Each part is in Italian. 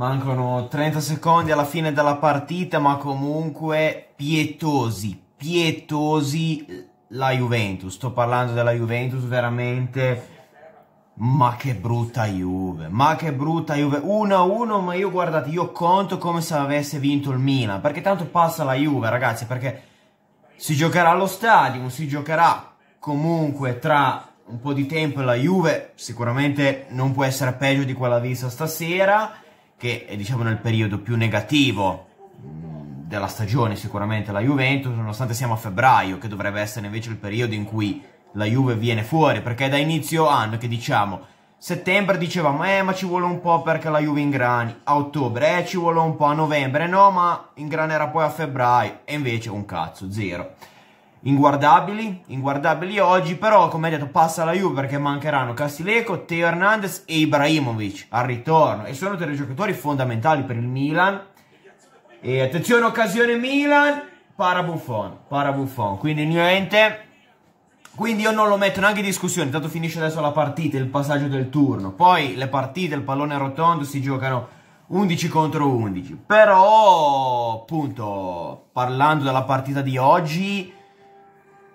Mancano 30 secondi alla fine della partita, ma comunque pietosi, pietosi la Juventus. Sto parlando della Juventus veramente. Ma che brutta Juve, ma che brutta Juve. 1-1, ma io guardate, io conto come se avesse vinto il Milan, perché tanto passa la Juve, ragazzi, perché si giocherà allo stadio, si giocherà comunque tra un po' di tempo la Juve, sicuramente non può essere peggio di quella vista stasera che è diciamo nel periodo più negativo mm, della stagione sicuramente la Juventus, nonostante siamo a febbraio, che dovrebbe essere invece il periodo in cui la Juve viene fuori, perché è da inizio anno che diciamo settembre dicevamo eh ma ci vuole un po' perché la Juve ingrani, a ottobre eh ci vuole un po', a novembre no ma ingranerà poi a febbraio, e invece un cazzo, zero inguardabili, inguardabili oggi, però come hai detto passa la Juve perché mancheranno Castileco, Teo Hernandez e Ibrahimovic al ritorno e sono tre giocatori fondamentali per il Milan. E attenzione occasione Milan, para Buffon, para Buffon, quindi niente. Quindi io non lo metto neanche in discussione, intanto finisce adesso la partita, il passaggio del turno. Poi le partite, il pallone rotondo si giocano 11 contro 11. Però, appunto, parlando della partita di oggi,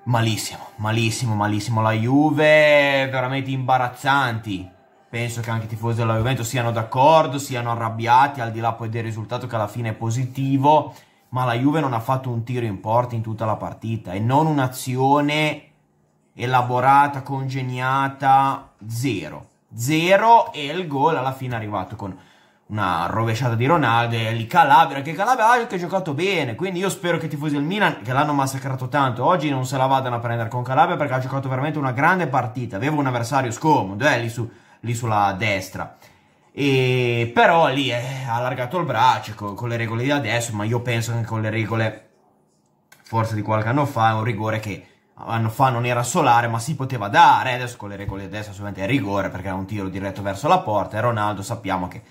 Malissimo, malissimo, malissimo. La Juve è veramente imbarazzanti. Penso che anche i tifosi della Juventus siano d'accordo, siano arrabbiati, al di là poi del risultato che alla fine è positivo. Ma la Juve non ha fatto un tiro in porta in tutta la partita e non un'azione elaborata, congegnata, zero. Zero e il gol alla fine è arrivato con una rovesciata di Ronaldo e lì Calabria, che Calabria ha anche giocato bene, quindi io spero che i tifosi del Milan, che l'hanno massacrato tanto, oggi non se la vadano a prendere con Calabria perché ha giocato veramente una grande partita, aveva un avversario scomodo, eh, lì, su, lì sulla destra. E però lì eh, ha allargato il braccio con, con, le regole di adesso, ma io penso che con le regole forse di qualche anno fa un rigore che anno fa non era solare ma si poteva dare, adesso con le regole di adesso assolutamente è rigore perché era un tiro diretto verso la porta e Ronaldo sappiamo che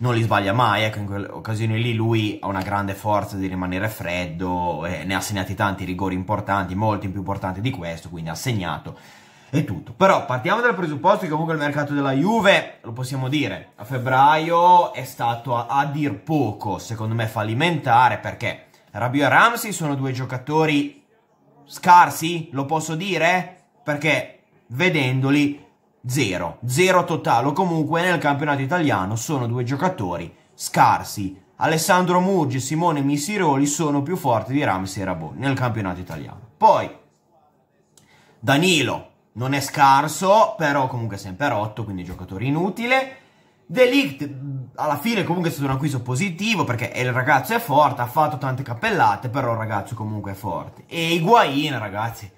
non li sbaglia mai, ecco in quelle occasioni lì lui ha una grande forza di rimanere freddo, e eh, ne ha segnati tanti rigori importanti, molti più importanti di questo, quindi ha segnato e tutto. Però partiamo dal presupposto che comunque il mercato della Juve, lo possiamo dire, a febbraio è stato a, a dir poco, secondo me fallimentare, perché Rabio e Ramsey sono due giocatori scarsi, lo posso dire, perché vedendoli Zero, zero totale o comunque nel campionato italiano sono due giocatori scarsi. Alessandro Murgi e Simone Missiroli sono più forti di Ramsey e Rabò nel campionato italiano. Poi Danilo non è scarso, però comunque sempre 8, quindi giocatore inutile. Delict alla fine comunque è stato un acquisto positivo perché il ragazzo è forte, ha fatto tante cappellate, però il ragazzo comunque è forte. E Higuain, ragazzi,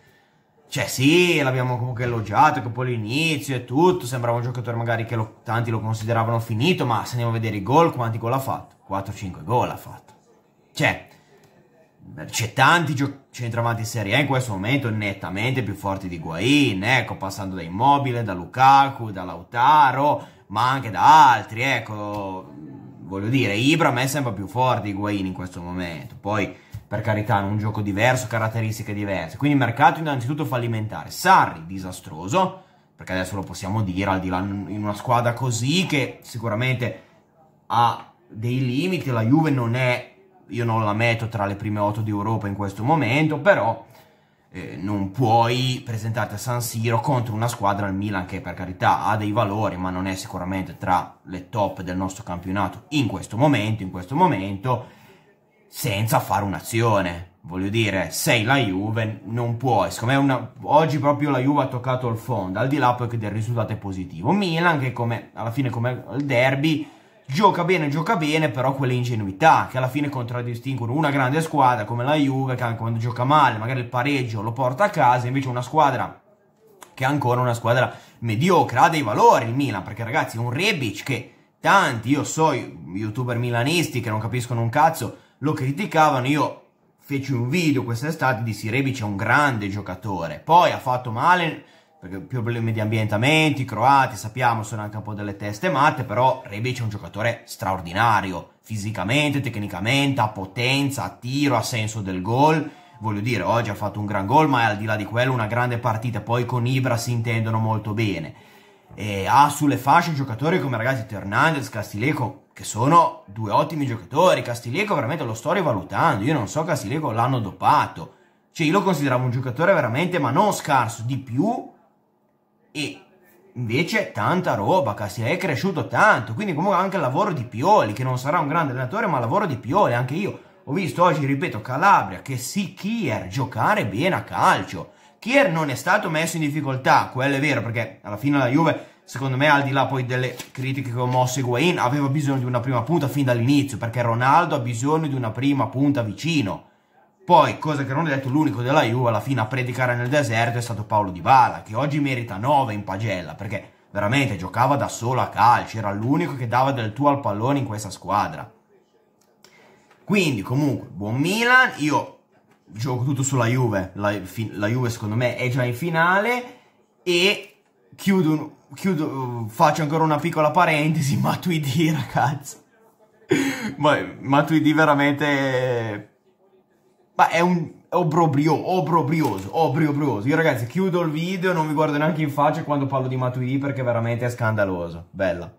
cioè sì, l'abbiamo comunque elogiato, che poi l'inizio e tutto, sembrava un giocatore magari che lo, tanti lo consideravano finito, ma se andiamo a vedere i gol, quanti gol ha fatto? 4-5 gol ha fatto. Cioè, c'è tanti centravanti in Serie A in questo momento nettamente più forti di Guain, ecco, passando da Immobile, da Lukaku, da Lautaro, ma anche da altri, ecco. Voglio dire, Ibra a me sembra più forte di Guain in questo momento, poi per carità, in un gioco diverso, caratteristiche diverse. Quindi mercato innanzitutto fallimentare. Sarri, disastroso, perché adesso lo possiamo dire, al di là in una squadra così che sicuramente ha dei limiti, la Juve non è, io non la metto tra le prime otto d'Europa in questo momento, però eh, non puoi presentarti a San Siro contro una squadra, al Milan, che per carità ha dei valori, ma non è sicuramente tra le top del nostro campionato in questo momento, in questo momento senza fare un'azione. Voglio dire, sei la Juve, non puoi. Secondo me una... oggi proprio la Juve ha toccato il fondo, al di là poi che del risultato è positivo. Milan, che come, alla fine come il derby, gioca bene, gioca bene, però quelle ingenuità che alla fine contraddistinguono una grande squadra come la Juve, che anche quando gioca male, magari il pareggio lo porta a casa, invece una squadra che è ancora una squadra mediocre, ha dei valori il Milan, perché ragazzi, è un Rebic che tanti, io so, youtuber milanisti che non capiscono un cazzo lo criticavano, io feci un video quest'estate, dissi Rebic è un grande giocatore, poi ha fatto male perché problemi di ambientamenti, croati, sappiamo, sono anche un po' delle teste matte, però Rebic è un giocatore straordinario, fisicamente, tecnicamente, ha potenza, ha tiro, ha senso del gol, voglio dire, oggi ha fatto un gran gol, ma è al di là di quello una grande partita, poi con Ibra si intendono molto bene e ha sulle fasce giocatori come ragazzi Hernandez, Castileco, che sono due ottimi giocatori. Castileco veramente lo sto rivalutando, io non so Castileco l'hanno dopato. Cioè io lo consideravo un giocatore veramente, ma non scarso, di più e invece tanta roba, Castileco è cresciuto tanto, quindi comunque anche il lavoro di Pioli, che non sarà un grande allenatore, ma il lavoro di Pioli, anche io ho visto oggi, ripeto, Calabria che si chier giocare bene a calcio Kier non è stato messo in difficoltà, quello è vero, perché alla fine la Juve, secondo me, al di là poi delle critiche che ho mosso Higuain, aveva bisogno di una prima punta fin dall'inizio, perché Ronaldo ha bisogno di una prima punta vicino. Poi, cosa che non ho detto, l'unico della Juve alla fine a predicare nel deserto è stato Paolo Di Bala, che oggi merita 9 in pagella, perché veramente giocava da solo a calcio, era l'unico che dava del tuo al pallone in questa squadra. Quindi, comunque, buon Milan, io gioco tutto sulla Juve, la, la, Juve secondo me è già in finale e chiudo, chiudo faccio ancora una piccola parentesi, Matuidi ragazzi, Matuidi veramente ma è un obrobrio, obrobrioso, obrobrioso. Io ragazzi chiudo il video, non mi guardo neanche in faccia quando parlo di Matuidi perché veramente è scandaloso. Bella.